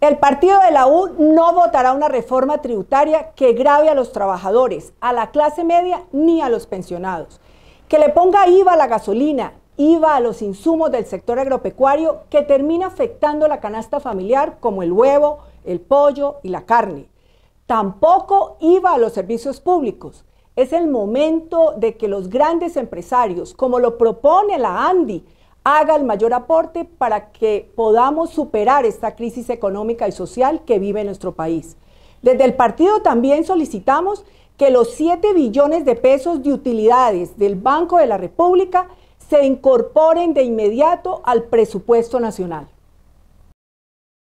El partido de la U no votará una reforma tributaria que grave a los trabajadores, a la clase media ni a los pensionados. Que le ponga IVA a la gasolina, IVA a los insumos del sector agropecuario que termina afectando la canasta familiar como el huevo, el pollo y la carne. Tampoco IVA a los servicios públicos. Es el momento de que los grandes empresarios, como lo propone la ANDI, haga el mayor aporte para que podamos superar esta crisis económica y social que vive nuestro país. Desde el partido también solicitamos que los 7 billones de pesos de utilidades del Banco de la República se incorporen de inmediato al presupuesto nacional.